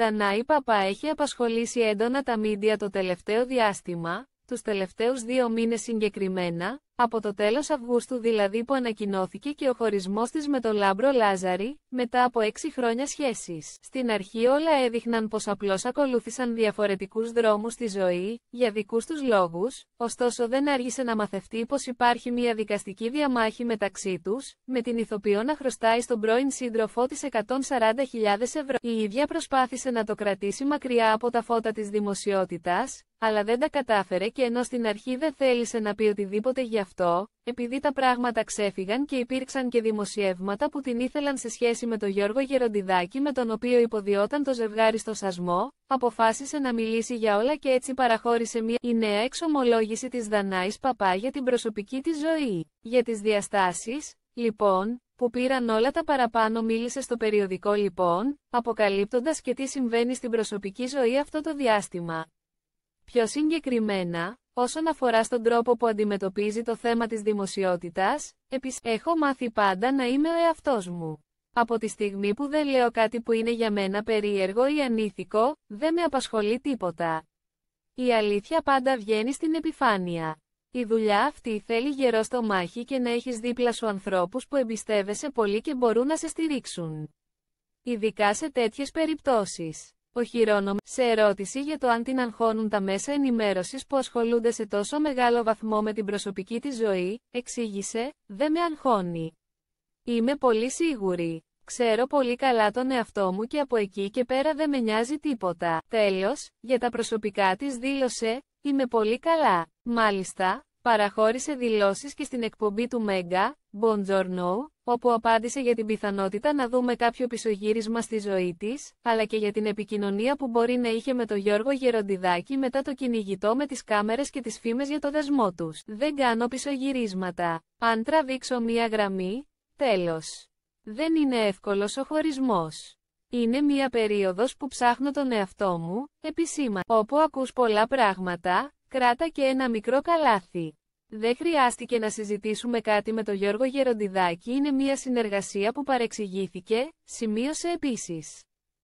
Δανάη Παπά έχει απασχολήσει έντονα τα μίντια το τελευταίο διάστημα, τους τελευταίους δύο μήνες συγκεκριμένα, από το τέλος Αυγούστου δηλαδή που ανακοινώθηκε και ο χωρισμός της με τον Λάμπρο Λάζαρη, μετά από έξι χρόνια σχέσεις. Στην αρχή όλα έδειχναν πως απλώς ακολούθησαν διαφορετικούς δρόμους στη ζωή, για δικούς τους λόγους, ωστόσο δεν άργησε να μαθευτεί πως υπάρχει μια δικαστική διαμάχη μεταξύ τους, με την ηθοποιό να χρωστάει στον πρώην σύντροφό της 140.000 ευρώ. Η ίδια προσπάθησε να το κρατήσει μακριά από τα φώτα της δημοσιότητας, αλλά δεν τα κατάφερε και ενώ στην αρχή δεν θέλησε να πει οτιδήποτε γι' αυτό, επειδή τα πράγματα ξέφυγαν και υπήρξαν και δημοσιεύματα που την ήθελαν σε σχέση με τον Γιώργο Γεροντιδάκη με τον οποίο υποδιόταν το ζευγάρι στο σασμό, αποφάσισε να μιλήσει για όλα και έτσι παραχώρησε μια η νέα εξομολόγηση της Δανάης Παπά για την προσωπική της ζωή. Για τις διαστάσεις, λοιπόν, που πήραν όλα τα παραπάνω μίλησε στο περιοδικό λοιπόν, αποκαλύπτοντας και τι συμβαίνει στην προσωπική ζωή αυτό το διάστημα. Πιο συγκεκριμένα, όσον αφορά στον τρόπο που αντιμετωπίζει το θέμα της δημοσιότητας, επί... έχω μάθει πάντα να είμαι ο εαυτός μου. Από τη στιγμή που δεν λέω κάτι που είναι για μένα περίεργο ή ανήθικο, δεν με απασχολεί τίποτα. Η αλήθεια πάντα βγαίνει στην επιφάνεια. Η δουλειά αυτή θέλει γερό στο μάχη και να έχεις δίπλα σου ανθρώπους που εμπιστεύεσαι πολύ και μπορούν να σε στηρίξουν. Ειδικά σε τέτοιες περιπτώσεις. Ο Οχυρώνομαι σε ερώτηση για το αν την αγχώνουν τα μέσα ενημέρωσης που ασχολούνται σε τόσο μεγάλο βαθμό με την προσωπική της ζωή, εξήγησε, δεν με αγχώνει. Είμαι πολύ σίγουρη. Ξέρω πολύ καλά τον εαυτό μου και από εκεί και πέρα δεν με νοιάζει τίποτα. Τέλος, για τα προσωπικά της δήλωσε, είμαι πολύ καλά. Μάλιστα, παραχώρησε δηλώσεις και στην εκπομπή του Μέγκα, «Buongiorno», όπου απάντησε για την πιθανότητα να δούμε κάποιο πισωγύρισμα στη ζωή της, αλλά και για την επικοινωνία που μπορεί να είχε με τον Γιώργο Γεροντιδάκη μετά το κυνηγητό με τις κάμερες και τις φήμες για το δεσμό τους. Δεν κάνω πισωγυρίσματα. Αν τραβήξω μία γραμμή, τελο Δεν είναι ευκολο ο χωρισμο Είναι μία περιοδο που ψάχνω τον εαυτό μου, επισήμα, όπου ακούς πολλά πράγματα, κράτα και ένα μικρό καλάθι. Δεν χρειάστηκε να συζητήσουμε κάτι με τον Γιώργο Γεροντιδάκη είναι μια συνεργασία που παρεξηγήθηκε, σημείωσε επίσης.